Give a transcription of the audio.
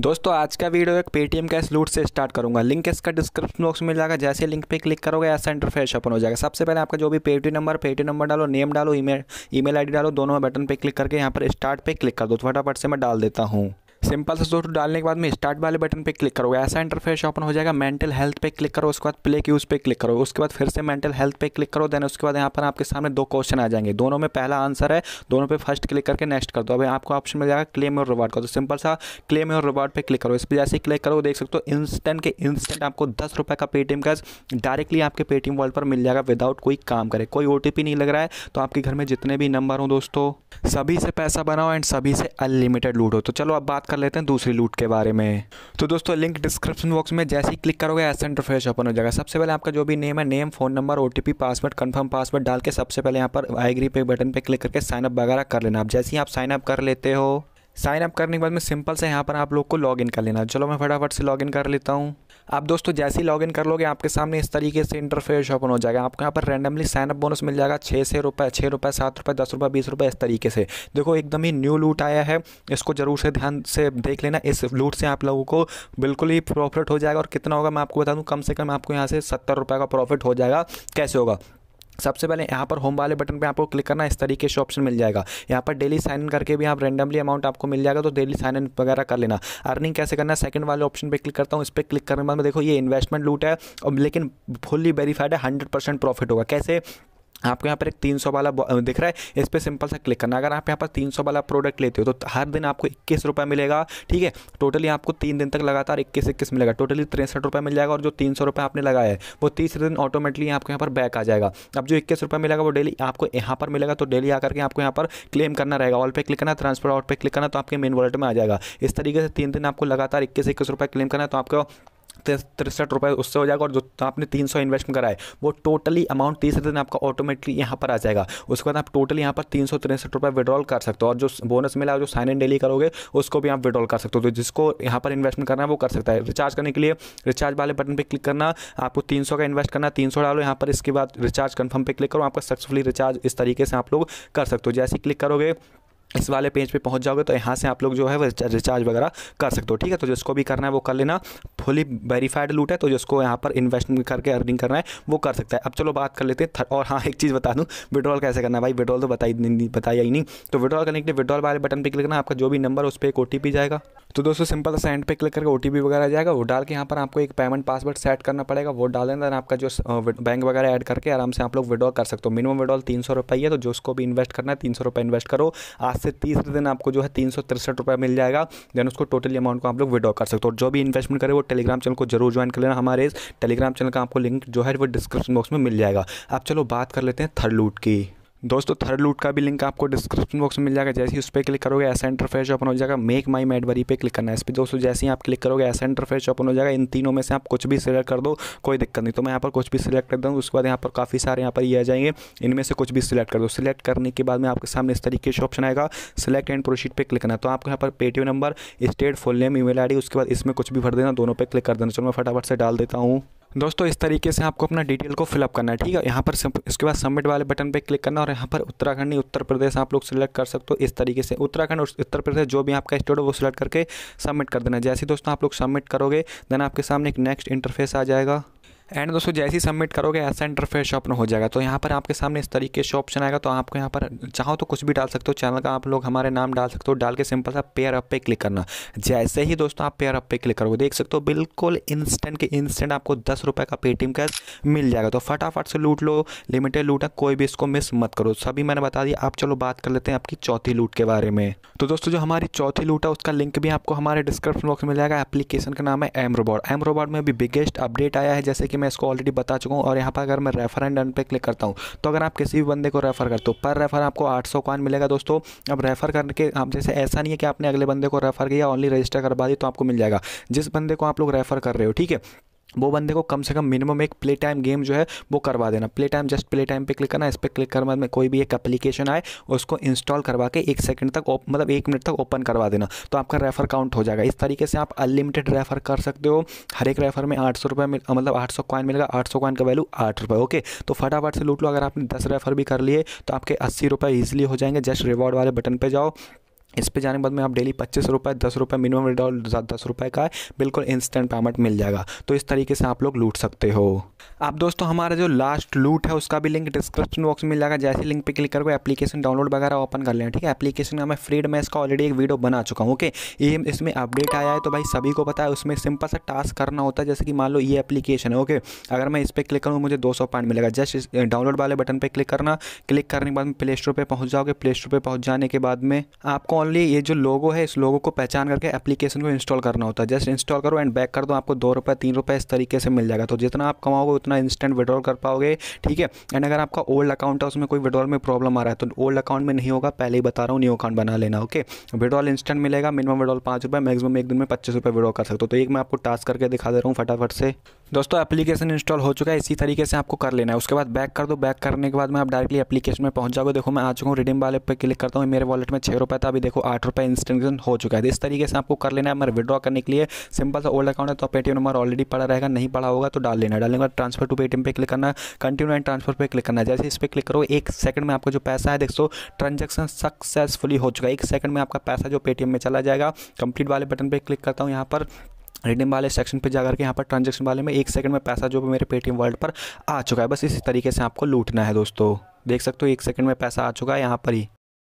दोस्तों आज का वीडियो एक पेटीएम कैश लूट से स्टार्ट करूंगा लिंक इसका डिस्क्रिप्शन बॉक्स में मिल जाएगा जैसे लिंक पे क्लिक करोगे ऐसा इंटरफेस ओपन हो जाएगा सबसे पहले आपका जो भी पेटीएम नंबर पेटीएम नंबर डालो नेम डालो ईमेल ईमेल आईडी डालो दोनों बटन पे क्लिक करके यहाँ पर स्टार्ट पे क्लिक कर दो फटाफट से मैं डाल देता हूँ सिंपल सा दोस्तों डालने के बाद में स्टार्ट वाले बटन पे क्लिक करोगे ऐसा इंटरफेस ओपन हो जाएगा मेंटल हेल्थ पे क्लिक करो उसके बाद प्ले क्यूज पे क्लिक करो उसके बाद फिर से मेंटल हेल्थ पे क्लिक करो देन उसके बाद यहाँ पर आपके सामने दो क्वेश्चन आ जाएंगे दोनों में पहला आंसर है दोनों पे फर्स्ट क्लिक करके नेक्स्ट कर दो अब आपको ऑप्शन मिल जाएगा क्लेम और रिवार्ड का तो सिंपल सा क्लेम और रिवार्ड पर क्लिक करो इस पर जैसे क्लिक करो देख सकते हो इंस्टेंट के इंस्टेंट आपको दस रुपये का पेटीएम कैश डायरेक्टली आपके पेटीएम वॉल पर मिल जाएगा विदाउट कोई काम करे कोई ओ नहीं लग रहा है तो आपके घर में जितने भी नंबर हो दोस्तों सभी से पैसा बनाओ एंड सभी से अनलिमिटेड लूट हो तो चलो अब बात कर लेते हैं दूसरी लूट के बारे में तो दोस्तों लिंक डिस्क्रिप्शन बॉक्स में जैसे ही क्लिक करोगे ऐसा इंटरफेस ओपन हो जाएगा सबसे पहले आपका जो भी नेम है नेम फोन नंबर ओ पासवर्ड कन्फर्म पासवर्ड डाल के सबसे पहले यहाँ पर आई पे बटन पर क्लिक करके साइनअप वगैरह कर लेना आप जैसे ही आप साइनअप कर लेते हो साइन अप करने के बाद में सिंपल से यहाँ पर आप लोग को इन कर लेना चलो मैं फटाफट से लॉग इन कर लेता हूँ आप दोस्तों जैसे ही लॉगिन कर लोगे आपके सामने इस तरीके से इंटरफेस ओपन हो जाएगा आपको यहाँ पर रैंडमली साइनअप बोनस मिल जाएगा छः से रुपये छः रुपये सात रुपये दस रुपये बीस रुपये इस तरीके से देखो एकदम ही न्यू लूट आया है इसको ज़रूर से ध्यान से देख लेना इस लूट से आप लोगों को बिल्कुल ही प्रॉफिट हो जाएगा और कितना होगा मैं आपको बता दूँ कम से कम आपको यहाँ से सत्तर रुपये का प्रॉफिट हो जाएगा कैसे होगा सबसे पहले यहाँ पर होम वाले बटन पे आपको क्लिक करना इस तरीके से ऑप्शन मिल जाएगा यहाँ पर डेली साइन इन करके भी आप रैंडमली अमाउंट आपको मिल जाएगा तो डेली साइन इन वगैरह कर लेना अर्निंग कैसे करना सेकंड वाले ऑप्शन पे क्लिक करता हूँ इस पर क्लिक करने के बाद में देखो ये इन्वेस्टमेंट लूट है और लेकिन फुल्ली वेरीफाइड है हंड्रेड परसेंट प्रॉफिट होगा कैसे आपको यहाँ पर एक 300 वाला दिख रहा है इस पर सिंपल सा क्लिक करना अगर आप यहाँ पर 300 वाला प्रोडक्ट लेते हो तो हर दिन आपको इक्कीस रुपये मिलेगा ठीक है टोटली आपको तीन दिन तक लगातार इक्कीस इक्कीस मिलेगा टोटली तिरसठ रुपये मिल जाएगा और जो तीन सौ रुपये आपने लगाया है वो तीसरे दिन ऑटोमेटिकली आपको यहाँ पर बैक आ जाएगा अब जो इक्कीस रुपये मिलेगा वो डेली आपको यहाँ पर मिलेगा तो डेली आकर के आपको यहाँ पर क्लेम करना रहेगा ऑल पे क्लिक करना ट्रांसफर ऑल पे क्लिक करना तो आपके मेन वॉलेट में आ जाएगा इस तरीके से तीन दिन आपको लगातार इक्कीस इक्कीस रुपये क्लेम करना तो आपको तिरसठ रुपये उससे हो जाएगा और जो तो आपने तीन सौ इन्वेस्ट कराए वो टोटली अमाउंट तीसरे दिन आपका ऑटोमेटिकली यहाँ पर आ जाएगा उसके बाद आप टोटली यहाँ पर तीन सौ तिरसठ रुपये विड्रॉल कर सकते हो और जो बोनस मिला जो साइन इन डेली करोगे उसको भी आप विड्रॉल कर सकते हो तो जिसको यहाँ पर इन्वेस्टमेंट करना है वो कर सकता है रिचार्ज करने के लिए रिचार्ज वाले बटन पर क्लिक करना आपको तीन का इन्वेस्ट करना तीन डालो यहाँ पर इसके बाद रिचार्ज कन्फर्म पर क्लिक करो आपका सक्सेसफुली रिचार्ज इस तरीके से आप लोग कर सकते हो जैसे क्लिक करोगे इस वाले पेज पे पहुंच जाओगे तो यहाँ से आप लोग जो है वो रिचार्ज वगैरह कर सकते हो ठीक है तो जिसको भी करना है वो कर लेना फुली वेरीफाइड लूट है तो जिसको यहाँ पर इन्वेस्टमेंट करके अर्निंग करना है वो कर सकता है अब चलो बात कर लेते हैं और हाँ एक चीज़ बता दूँ विड्रॉल कैसे करना है भाई विड्रॉल तो बताई नहीं बताया ही नहीं तो विड्रॉल करने के लिए विड्रॉल वाले बटन पर क्लिक करना आपका जो भी नंबर उस पर एक ओ जाएगा तो दोस्तों सिंपल सा एंड पे क्लिक करके ओ वगैरह जाएगा वो डाल के यहाँ पर आपको एक पेमेंट पासवर्ड सेट करना पड़ेगा वो डाल देना आपका जो बैंक वगैरह ऐड करके आराम से आप लोग विड्रॉ कर सकते हो मिनिमम विड्रॉल तीन सौ रुपये है तो जिसको भी इन्वेस्ट करना है तीन सौ रुपये इन्वेस्ट करो आज से तीसरे दिन आपको जो है तीन सौ तिरसठ रुपये मिल जाएगा देन उसको टोटली अमाउंट को आप लोग विड्रॉ कर सकते हो और जो भी इन्वेस्टमेंट करें वो टेलीग्राम चैनल को जरूर ज्वाइन कर लेना हमारे इस टेलीग्राम चैनल का आपको लिंक जो है वो डिस्क्रिप्शन बॉक्स में मिल जाएगा आप चलो बात कर लेते हैं थर्ड लूट की दोस्तों थर्ड लूट का भी लिंक आपको डिस्क्रिप्शन बॉक्स में मिल जाएगा जैसे ही उस पर क्लिक करोगे ऐसा इंटरफेस ओपन हो जाएगा मेक माई मेडवरी पे क्लिक करना है इस पर दोस्तों जैसे ही आप क्लिक करोगे ऐसा इंटरफेस ओपन हो जाएगा इन तीनों में से आप कुछ भी सिलेक्ट कर दो कोई दिक्कत नहीं तो मैं यहाँ पर कुछ भी सिलेक्ट कर दूँ उसके बाद यहाँ पर काफ़ी सारे यहाँ पर ये आ जाएंगे इनमें से कुछ भी सिलेक्ट कर दो सिलेक्ट करने के बाद में आपके सामने इस तरीके से ऑप्शन आएगा सिलेक्ट एंड प्रोशीड पर क्लिक करना तो आपको यहाँ पर Paytm number state full name email उसके बाद इसमें कुछ भी भर देना दोनों पर क्लिक कर देना चलो मैं फटाफट से डाल देता हूँ दोस्तों इस तरीके से आपको अपना डिटेल को फिलअप करना है ठीक है यहाँ पर इसके बाद सबमिट वाले बटन पर क्लिक करना और यहाँ पर उत्तराखंड नहीं उत्तर प्रदेश आप लोग सिलेक्ट कर सकते हो इस तरीके से उत्तराखंड और उत्तर प्रदेश जो भी आपका स्टेट हो वो सिलेक्ट करके सबमिट कर देना जैसे दोस्तों आप लोग सबमिट करोगे देन आपके सामने एक नेक्स्ट इंटरफेस आ जाएगा एंड दोस्तों जैसे ही सबमिट करोगे ऐसा इंटरफेस शॉप हो जाएगा तो यहाँ पर आपके सामने इस तरीके से ऑप्शन आएगा तो आपको यहाँ पर चाहो तो कुछ भी डाल सकते हो चैनल का आप लोग हमारे नाम डाल सकते हो डाल के सिंपल सा पेयर अप पे क्लिक करना जैसे ही दोस्तों आप पेयर अप पे क्लिक करोगे देख सकते हो बिल्कुल इंस्टेंट के इंस्टेंट आपको दस रुपये का पेटीएम कैश मिल जाएगा तो फटाफट से लूट लो लिमिटेड लूट है कोई भी इसको मिस मत करो सभी मैंने बता दिया आप चलो बात कर लेते हैं आपकी चौथी लूट के बारे में तो दोस्तों जो हमारी चौथी लूट है उसका लिंक भी आपको हमारे डिस्क्रिप्शन बॉक्स में मिल जाएगा एप्लीकेशन का नाम है एम रोबोट एम रोबोट में अभी बिगेस्ट अपडेट आया है जैसे कि मैं इसको ऑलरेडी बता चुका हूँ और यहाँ पर अगर मैं रेफर एंड पे क्लिक करता हूँ तो अगर आप किसी भी बंदे को रेफर करते हो पर रेफर आपको आठ सौ मिलेगा दोस्तों अब रेफर करके आप जैसे ऐसा नहीं है कि आपने अगले बंदे को रेफर किया ऑनली रजिस्टर करवा दी तो आपको मिल जाएगा जिस बंदे को आप लोग रेफर कर रहे हो ठीक है वो बंदे को कम से कम मिनिमम एक प्ले टाइम गेम जो है वो करवा देना play time just play time पे क्लिक करना इस पर क्लिक करने में कोई भी एक एप्लीकेशन आए उसको इंस्टॉल करवा के एक सेकंड तक मतलब एक मिनट तक ओपन करवा देना तो आपका रेफर काउंट हो जाएगा इस तरीके से आप अनलिमिटेड रेफर कर सकते हो हर एक रेफर में आठ सौ रुपये मतलब आठ सौ कॉइन मिलेगा आठ सौ कॉइन का वैल्यू आठ रुपये ओके तो फटाफट से लूट लो अगर आपने दस रेफर भी कर लिए तो आपके अस्सी रुपये ईजिली हो जाएंगे जस्ट रिवॉर्ड वाले बटन पर जाओ इस पे जाने के बाद में आप डेली पच्चीस रुपये दस रुपये मिनिमम विड्रॉल दस रुपये का है बिल्कुल इंस्टेंट पेमेंट मिल जाएगा तो इस तरीके से आप लोग लूट सकते हो आप दोस्तों हमारा जो लास्ट लूट है उसका भी लिंक डिस्क्रिप्शन बॉक्स में मिल जाएगा जैसे लिंक पे क्लिक करके एप्लीकेशन डाउनलोड वगैरह ओपन कर लेना ठीक है एप्लीकेशन का मैं फ्रीड में इसका ऑलरेडी एक वीडियो बना चुका हूँ ओके ये इसमें अपडेट आया है तो भाई सभी को पता है उसमें सिंपल सा टास्क करना होता है जैसे कि मान लो ये एप्लीकेशन है ओके अगर मैं इस पर क्लिक करूँ मुझे दो सौ पॉइंट मिलेगा जस्ट डाउनलोड वाले बटन पर क्लिक करना क्लिक करने के बाद प्ले स्टोर पर पहुँच जाओगे प्ले स्टोर पर पहुँच जाने के बाद में आपको ओनली ये जो लोगो है इस लोगो को पहचान करके एप्लीकेशन को इंस्टॉल करना होता है जस्ट इंस्टॉल करो एंड बैक कर दो आपको दो रुपये तीन रुपये इस तरीके से मिल जाएगा तो जितना आप कमाओगे उतना इंस्टेंट विड्रॉल कर पाओगे ठीक है एंड अगर आपका ओल्ड अकाउंट है उसमें कोई विड्रॉल में प्रॉब्लम आ रहा है तो ओल्ड अकाउंट में नहीं होगा पहले ही बता रहा हूँ न्यू अकाउंट बना लेना ओके विड्रॉल इंस्टेंट मिलेगा मिनिमम विड्रॉल पाँच रुपये मैक्सिमम एक दिन में पच्चीस रुपये विड्रॉ कर सकते हो तो एक मैं आपको टास्क करके दिखा दे रहा हूँ फटाफट से दोस्तों एप्लीकेशन इंस्टॉल हो चुका है इसी तरीके से आपको कर लेना है उसके बाद बैक कर दो बैक करने के बाद मैं आप डायरेक्टली एप्लीकेशन में पहुंच जाओगे देखो मैं आ चुका हूँ रिडीम वाले पर क्लिक करता हूँ मेरे वॉलेट में छः रुपये था अभी देखो आठ रुपये इंस्टेंशन हो चुका है तो इस तरीके से आपको कर लेना है मेरे विड्रॉ करने के लिए सिंपल सा ओल्ड अकाउंट है तो पेटीएम नंबर ऑलरेडी पड़ा रहेगा नहीं पड़ा होगा तो डाल लेना डालने के बाद ट्रांसफर टू पेटीएम पे क्लिक करना कंटिन्यू एंड ट्रांसफर पर क्लिक करना है जैसे इस पर क्लिक करो एक सेकंड में आपका जो पैसा है सो ट्रांजेक्शन सक्सेसफुली हो चुका है एक सेकंड में आपका पैसा जो पेटीएम में चला जाएगा कंप्लीट वाले बटन पर क्लिक करता हूँ यहाँ पर रिडीम वाले सेक्शन पे जाकर के यहाँ पर ट्रांजेक्शन वाले में एक सेकंड में पैसा जो मेरे पेटीएम वर्ल्ड पर आ चुका है बस इसी तरीके से आपको लूटना है दोस्तों देख सकते हो एक सेकंड में पैसा आ चुका है यहाँ पर ही